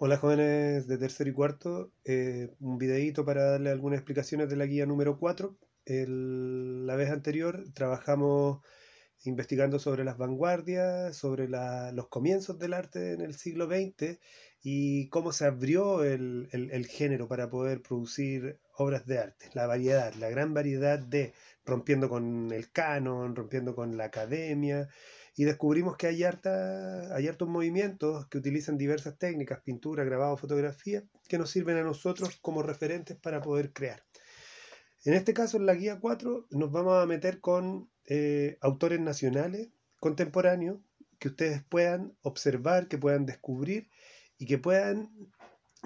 Hola jóvenes de tercer y cuarto, eh, un videito para darle algunas explicaciones de la guía número 4. la vez anterior trabajamos investigando sobre las vanguardias, sobre los comienzos del arte en el siglo XX y cómo se abrió el, el, género para poder producir obras de arte, la variedad, la gran variedad de rompiendo con el canon, rompiendo con la academia y descubrimos que hay, harta, hay hartos movimientos que utilizan diversas técnicas, pintura, grabado, fotografía, que nos sirven a nosotros como referentes para poder crear. En este caso, en la guía 4, nos vamos a meter con eh, autores nacionales, contemporáneos, que ustedes puedan observar, que puedan descubrir y que puedan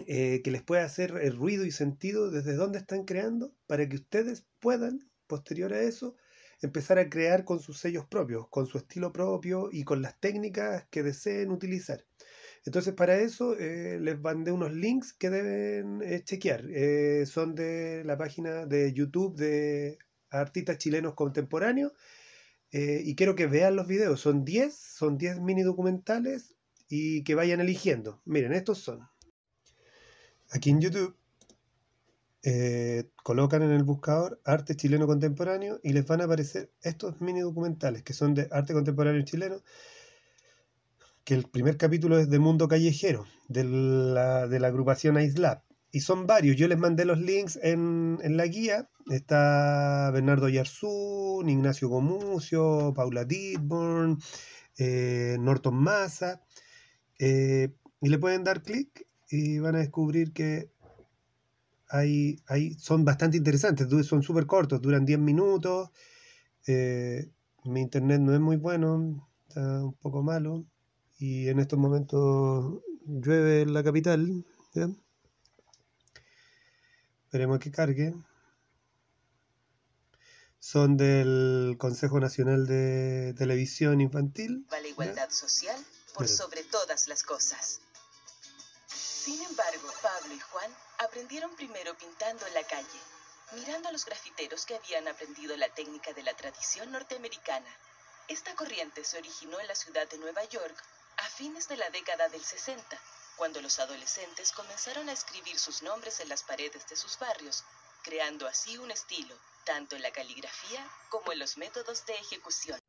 eh, que les pueda hacer el eh, ruido y sentido desde dónde están creando para que ustedes puedan, posterior a eso, empezar a crear con sus sellos propios, con su estilo propio y con las técnicas que deseen utilizar. Entonces para eso eh, les mandé unos links que deben eh, chequear. Eh, son de la página de YouTube de artistas chilenos contemporáneos y quiero que vean los videos. Son 10, son 10 mini documentales y que vayan eligiendo. Miren, estos son. Aquí en YouTube eh, colocan en el buscador arte chileno contemporáneo y les van a aparecer estos mini documentales que son de arte contemporáneo chileno, que el primer capítulo es de Mundo Callejero, de la, de la agrupación AISLAB Y son varios, yo les mandé los links en, en la guía. Está Bernardo Yarzún, Ignacio Gomucio, Paula Didborn, eh, Norton Massa. Eh, y le pueden dar clic y van a descubrir que hay, son bastante interesantes, son súper cortos, duran 10 minutos. Eh, mi internet no es muy bueno, está un poco malo. Y en estos momentos llueve en la capital. veremos Esperemos que cargue. Son del Consejo Nacional de Televisión Infantil. igualdad social por sobre todas las cosas. Sin embargo, Pablo y Juan aprendieron primero pintando en la calle, mirando a los grafiteros que habían aprendido la técnica de la tradición norteamericana. Esta corriente se originó en la ciudad de Nueva York a fines de la década del 60, cuando los adolescentes comenzaron a escribir sus nombres en las paredes de sus barrios, creando así un estilo, tanto en la caligrafía como en los métodos de ejecución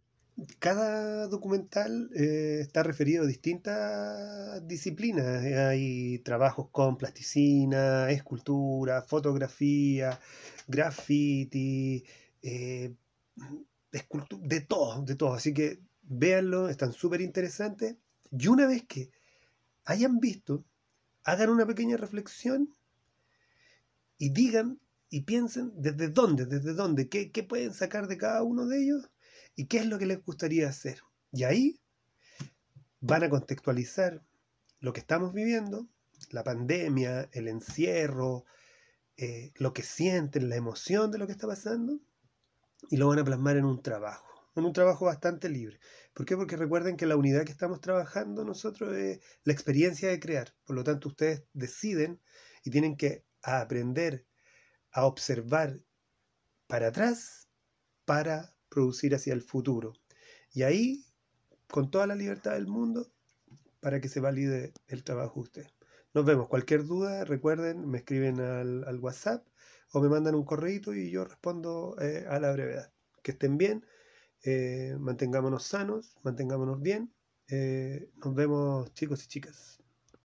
cada documental eh, está referido a distintas disciplinas. Hay trabajos con plasticina, escultura, fotografía, graffiti, eh, de todo, de todo. Así que véanlo, están súper interesantes. Y una vez que hayan visto, hagan una pequeña reflexión y digan y piensen desde dónde, desde dónde, qué, qué pueden sacar de cada uno de ellos y qué es lo que les gustaría hacer. Y ahí van a contextualizar lo que estamos viviendo, la pandemia, el encierro, eh, lo que sienten, la emoción de lo que está pasando, y lo van a plasmar en un trabajo, en un trabajo bastante libre. ¿Por qué? Porque recuerden que la unidad que estamos trabajando nosotros es la experiencia de crear, por lo tanto ustedes deciden y tienen que aprender a observar para atrás para producir hacia el futuro. Y ahí, con toda la libertad del mundo, para que se valide el trabajo usted. Nos vemos. Cualquier duda, recuerden, me escriben al, WhatsApp o me mandan un correito y yo respondo eh, a la brevedad. Que estén bien, eh, mantengámonos sanos, mantengámonos bien. Eh, nos vemos chicos y chicas.